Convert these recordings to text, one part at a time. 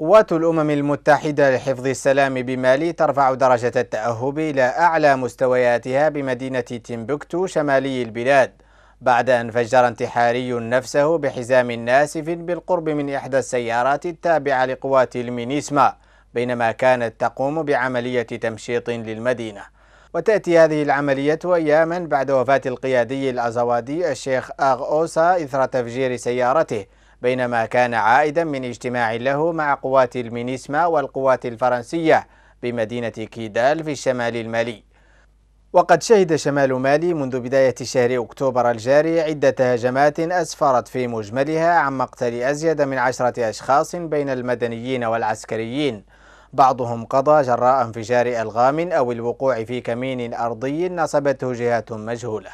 قوات الأمم المتحدة لحفظ السلام بمالي ترفع درجة التأهب إلى أعلى مستوياتها بمدينة تيمبكتو شمالي البلاد بعد أن فجر انتحاري نفسه بحزام ناسف بالقرب من إحدى السيارات التابعة لقوات المينيسما بينما كانت تقوم بعملية تمشيط للمدينة وتأتي هذه العملية أياما بعد وفاة القيادي الأزوادي الشيخ آغ أوسا إثر تفجير سيارته بينما كان عائدا من اجتماع له مع قوات المينيسما والقوات الفرنسية بمدينة كيدال في الشمال المالي وقد شهد شمال مالي منذ بداية شهر أكتوبر الجاري عدة هجمات أسفرت في مجملها عن مقتل أزيد من عشرة أشخاص بين المدنيين والعسكريين بعضهم قضى جراء انفجار ألغام أو الوقوع في كمين أرضي نصبته جهات مجهولة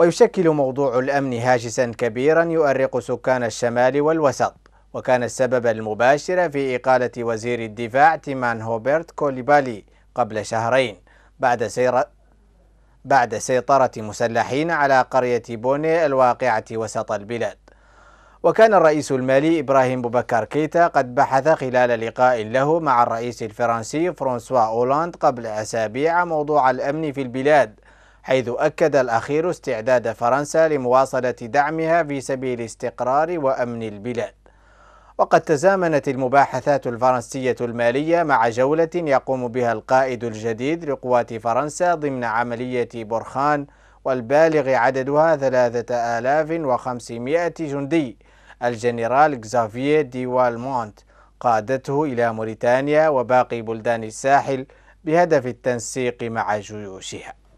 ويشكل موضوع الأمن هاجسا كبيرا يؤرق سكان الشمال والوسط وكان السبب المباشر في إقالة وزير الدفاع تيمان هوبرت كوليبالي قبل شهرين بعد سير بعد سيطرة مسلحين على قرية بوني الواقعة وسط البلاد وكان الرئيس المالي إبراهيم بوبكر كيتا قد بحث خلال لقاء له مع الرئيس الفرنسي فرانسوا أولاند قبل أسابيع موضوع الأمن في البلاد حيث أكد الأخير استعداد فرنسا لمواصلة دعمها في سبيل استقرار وأمن البلاد وقد تزامنت المباحثات الفرنسية المالية مع جولة يقوم بها القائد الجديد لقوات فرنسا ضمن عملية برخان والبالغ عددها 3500 جندي الجنرال كزافيه دي والمونت قادته إلى موريتانيا وباقي بلدان الساحل بهدف التنسيق مع جيوشها